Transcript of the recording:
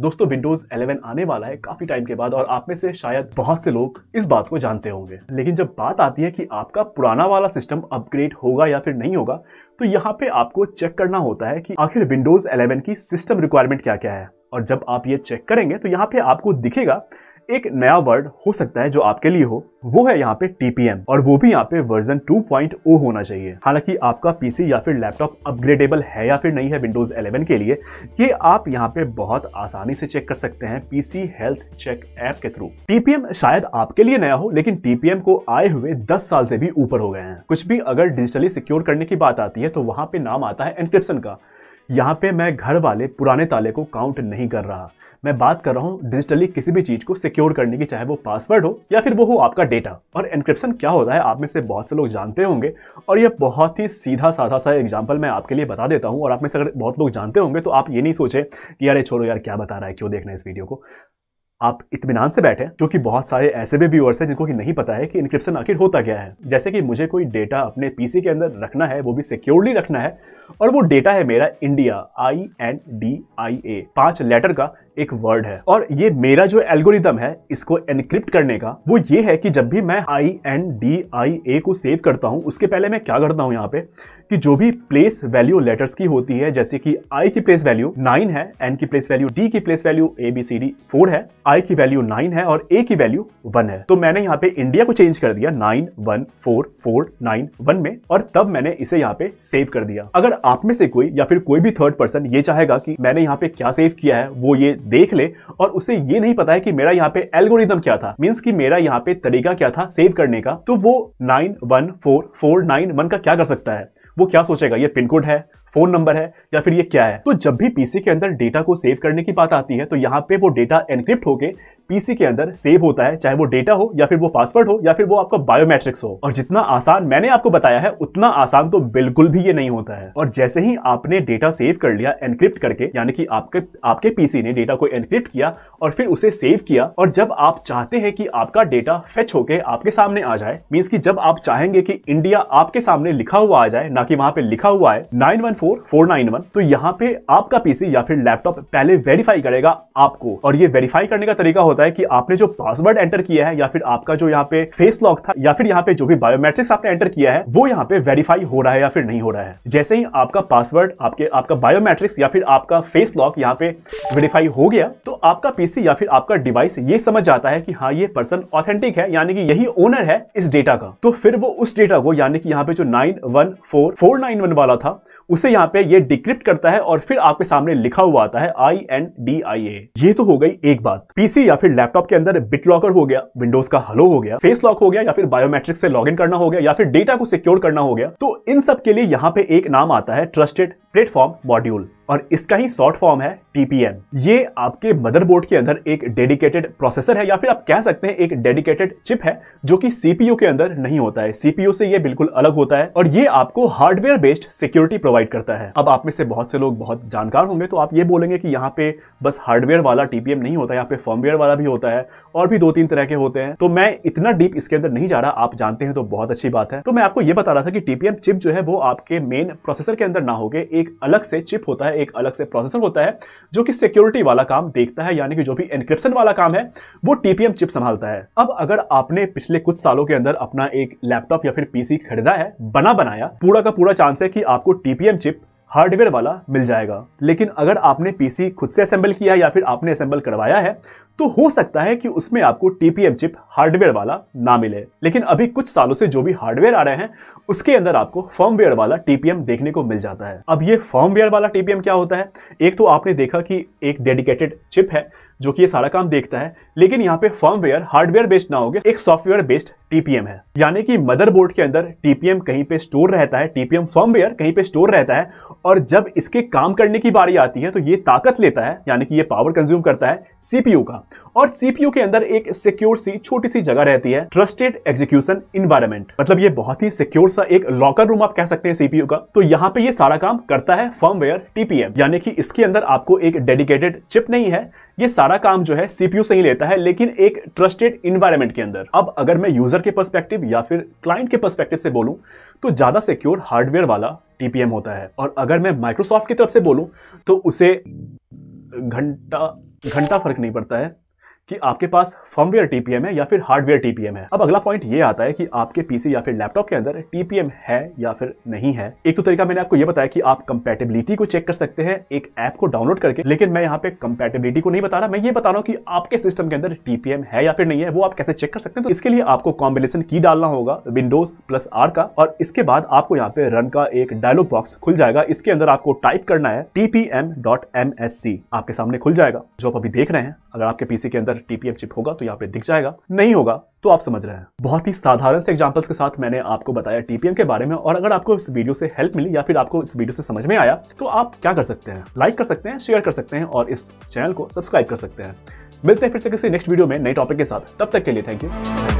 दोस्तों विंडोज 11 आने वाला है काफी टाइम के बाद और आप में से शायद बहुत से लोग इस बात को जानते होंगे लेकिन जब बात आती है कि आपका पुराना वाला सिस्टम अपग्रेड होगा या फिर नहीं होगा तो यहाँ पे आपको चेक करना होता है कि आखिर विंडोज 11 की सिस्टम रिक्वायरमेंट क्या क्या है और जब आप ये चेक करेंगे तो यहाँ पे आपको दिखेगा एक नया वर्ड हो सकता है जो आपके लिए हो वो है यहाँ पे टीपीएम और वो भी यहाँ पे वर्जन 2.0 होना चाहिए हालांकि आपका पीसी या फिर लैपटॉप अपग्रेडेबल है या फिर नहीं है विंडोज 11 के लिए ये आप यहाँ पे बहुत आसानी से चेक कर सकते हैं पीसी हेल्थ चेक ऐप के थ्रू टीपीएम शायद आपके लिए नया हो लेकिन टीपीएम को आए हुए दस साल से भी ऊपर हो गए हैं कुछ भी अगर डिजिटली सिक्योर करने की बात आती है तो वहां पे नाम आता है एनक्रिप्शन का यहाँ पे मैं घर वाले पुराने ताले को काउंट नहीं कर रहा मैं बात कर रहा हूँ डिजिटली किसी भी चीज़ को सिक्योर करने की चाहे वो पासवर्ड हो या फिर वो हो आपका डेटा और इनक्रिप्शन क्या होता है आप में से बहुत से लोग जानते होंगे और ये बहुत ही सीधा साधा सा एग्जाम्पल मैं आपके लिए बता देता हूँ और आप में से अगर बहुत लोग जानते होंगे तो आप ये नहीं सोचे कि यार छोड़ो यार क्या बता रहा है क्यों देखना है इस वीडियो को आप इतमान से बैठे क्योंकि बहुत सारे ऐसे भी व्यूअर्स हैं जिनको कि नहीं पता है कि इंक्रिप्शन आखिर होता क्या है जैसे कि मुझे कोई डेटा अपने पीसी के अंदर रखना है वो भी सिक्योरली रखना है और वो डेटा है मेरा India I N D I A पांच लेटर का एक वर्ड है और ये मेरा जो एल्गोरिदम है इसको एनक्रिप्ट करने का वो ये है कि जब भी मैं आई एन डी आई ए को सेव करता हूँ उसके पहले मैं क्या करता हूँ यहाँ पे कि जो भी प्लेस वैल्यू लेटर्स की होती है जैसे कि आई की प्लेस वैल्यू नाइन है एन की प्लेस वैल्यू डी की place value A B C D four है आई की वैल्यू नाइन है और ए की वैल्यू वन है तो मैंने यहाँ पे इंडिया को चेंज कर दिया nine one four four nine one में और तब मैंने इसे यहाँ पे सेव कर दिया अगर आप में से कोई या फिर कोई भी थर्ड पर्सन ये चाहेगा कि मैंने यहाँ पे क्या सेव किया है वो ये देख ले और उसे ये नहीं पता है कि मेरा यहाँ पे एल्गोरिदम क्या था मीन्स कि मेरा यहाँ पे तरीका क्या था सेव करने का तो वो nine one four four nine one का क्या कर सकता है वो क्या सोचेगा ये पिन कोड है फोन नंबर है या फिर ये क्या है तो जब भी पीसी के अंदर डेटा को सेव करने की बात आती है तो यहाँ पे वो डेटा एनक्रिप्ट होके पीसी के अंदर सेव होता है चाहे वो डेटा हो या फिर वो पासवर्ड हो या फिर वो आपका बायोमेट्रिक्स हो और जितना आसान मैंने आपको बताया है उतना आसान तो बिल्कुल भी ये नहीं होता है और जैसे ही आपने डेटा सेव कर लिया एनक्रिप्ट करके यानी कि आपके आपके पीसी ने डेटा को एनक्रिप्ट किया और फिर उसे सेव किया और जब आप चाहते हैं कि आपका डेटा फेच होके आपके सामने आ जाए मीन्स की जब आप चाहेंगे कि इंडिया आपके सामने लिखा हुआ आ जाए ना हालांकि वहां पे लिखा हुआ है nine nine one four four one तो यहाँ पे आपका पीसी या फिर लैपटॉप पहले वेरीफाई करेगा आपको और ये वेरीफाई करने का तरीका होता है कि आपने जो पासवर्ड एंटर किया है या फिर आपका जो यहाँ पे फेस लॉक था या फिर यहाँ पे जो भी बायोमेट्रिक्स आपने एंटर किया है वो यहाँ पे वेरीफाई हो रहा है या फिर नहीं हो रहा है जैसे ही आपका पासवर्ड आपके आपका बायोमेट्रिक्स या फिर आपका फेस लॉक यहाँ पे वेरीफाई हो गया तो आपका पीसी या फिर आपका डिवाइस ये समझ जाता है कि हाँ ये पर्सन ऑथेंटिक है यानी कि यही ओनर है इस डेटा का तो फिर वो उस डेटा को यानी कि यहाँ पे जो nine one four four nine one वाला था उसे यहाँ पे ये डिक्रिप्ट करता है और फिर आपके सामने लिखा हुआ आता है आई एन डी आई ए ये तो हो गई एक बात पीसी या फिर लैपटॉप के अंदर बिट लॉकर हो गया विंडोज का हलो हो गया फेस लॉक हो गया या फिर बायोमेट्रिक से लॉग करना हो गया या फिर डेटा को सिक्योर करना हो गया तो इन सब के लिए यहाँ पे एक नाम आता है ट्रस्टेड प्लेटफॉर्म मॉड्यूल और इसका ही शॉर्ट फॉर्म है टीपीएम ये आपके मदरबोर्ड के अंदर एक डेडिकेटेड प्रोसेसर है या फिर आप कह सकते हैं एक डेडिकेटेड चिप है जो कि सीपीयू के अंदर नहीं होता है सीपीयू से ये बिल्कुल अलग होता है और ये आपको हार्डवेयर बेस्ड सिक्योरिटी प्रोवाइड करता है अब आप में से बहुत से लोग बहुत जानकार होंगे तो आप ये बोलेंगे कि यहाँ पे बस हार्डवेयर वाला टीपीएम नहीं होता यहाँ पे फॉर्मवेयर वाला भी होता है और भी दो तीन तरह के होते हैं तो मैं इतना डीप इसके अंदर नहीं जा रहा आप जानते हैं तो बहुत अच्छी बात है तो मैं आपको ये बता रहा था कि टीपीएम चिप जो है वो आपके मेन प्रोसेसर के अंदर ना होकर एक एक अलग से चिप होता है एक अलग से प्रोसेसर होता है जो कि सिक्योरिटी वाला काम देखता है यानी कि जो भी एनक्रिप्शन वाला काम है वो टीपीएम चिप संभालता है अब अगर आपने पिछले कुछ सालों के अंदर अपना एक लैपटॉप या फिर पीसी खरीदा है बना बनाया पूरा का पूरा चांस है कि आपको टीपीएम चिप हार्डवेयर वाला मिल जाएगा लेकिन अगर आपने पीसी खुद से असेंबल किया या फिर आपने असेंबल करवाया है तो हो सकता है कि उसमें आपको टीपीएम चिप हार्डवेयर वाला ना मिले लेकिन अभी कुछ सालों से जो भी हार्डवेयर आ रहे हैं उसके अंदर आपको फर्मवेयर वाला टीपीएम देखने को मिल जाता है अब ये फर्मवेयर वाला टीपीएम क्या होता है एक तो आपने देखा कि एक डेडिकेटेड चिप है जो कि ये सारा काम देखता है लेकिन यहाँ पे फर्मवेयर हार्डवेयर बेस्ड ना होगा एक सॉफ्टवेयर बेस्ड टीपीएम है यानी कि मदरबोर्ड के अंदर टीपीएम कहीं पे स्टोर रहता है टीपीएम फर्मवेयर कहीं पे स्टोर रहता है और जब इसके काम करने की बारी आती है तो ये ताकत लेता है यानी कि ये पावर कंज्यूम करता है सीपीयू का और सीपीयू के अंदर एक सिक्योर सी छोटी सी जगह रहती है ट्रस्टेड एग्जीक्यूशन इन्वायरमेंट मतलब ये बहुत ही सिक्योर सा एक लॉकर रूम आप कह सकते हैं सीपीयू का तो यहाँ पे ये सारा काम करता है फर्मवेयर टीपीएम यानी कि इसके अंदर आपको एक डेडिकेटेड चिप नहीं है ये सारा काम जो है सीपीयू से ही लेता है लेकिन एक ट्रस्टेड इन्वायरमेंट के अंदर अब अगर मैं यूजर के पर्सपेक्टिव या फिर क्लाइंट के पर्सपेक्टिव से बोलूं तो ज्यादा सिक्योर हार्डवेयर वाला टीपीएम होता है और अगर मैं माइक्रोसॉफ्ट की तरफ से बोलूं तो उसे घंटा घंटा फर्क नहीं पड़ता है कि आपके पास फर्मवेयर टीपीएम है या फिर हार्डवेयर टीपीएम है अब अगला पॉइंट ये आता है कि आपके पीसी या फिर लैपटॉप के अंदर टीपीएम है या फिर नहीं है एक तो तरीका मैंने आपको ये बताया कि आप कंपेटेबिलिटी को चेक कर सकते हैं एक ऐप को डाउनलोड करके लेकिन मैं यहाँ पे कंपेटेबिलिटी को नहीं बता रहा मैं ये बता रहा हूँ कि आपके सिस्टम के अंदर टीपीएम है या फिर नहीं है वो आप कैसे चेक कर सकते हैं तो इसके लिए आपको कॉम्बिनेशन की डालना होगा विंडोज प्लस आर का और इसके बाद आपको यहाँ पे रन का एक डायलॉग बॉक्स खुल जाएगा इसके अंदर आपको टाइप करना है टीपीएम आपके सामने खुल जाएगा जो आप अभी देख रहे हैं अगर आपके पीसी के अंदर अगर टीपीएम चिप होगा तो यहाँ पे दिख जाएगा नहीं होगा तो आप समझ रहे हैं बहुत ही साधारण से एग्जांपल्स के साथ मैंने आपको बताया टीपीएम के बारे में और अगर आपको इस वीडियो से हेल्प मिली या फिर आपको इस वीडियो से समझ में आया तो आप क्या कर सकते हैं लाइक कर सकते हैं शेयर कर सकते हैं और इस चैनल को सब्सक्राइब कर सकते हैं मिलते हैं फिर से किसी नेक्स्ट वीडियो में नए टॉपिक के साथ तब तक के लिए थैंक यू